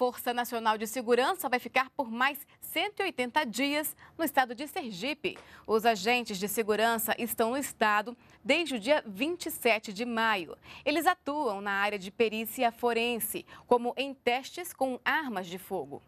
Força Nacional de Segurança vai ficar por mais 180 dias no estado de Sergipe. Os agentes de segurança estão no estado desde o dia 27 de maio. Eles atuam na área de perícia forense, como em testes com armas de fogo.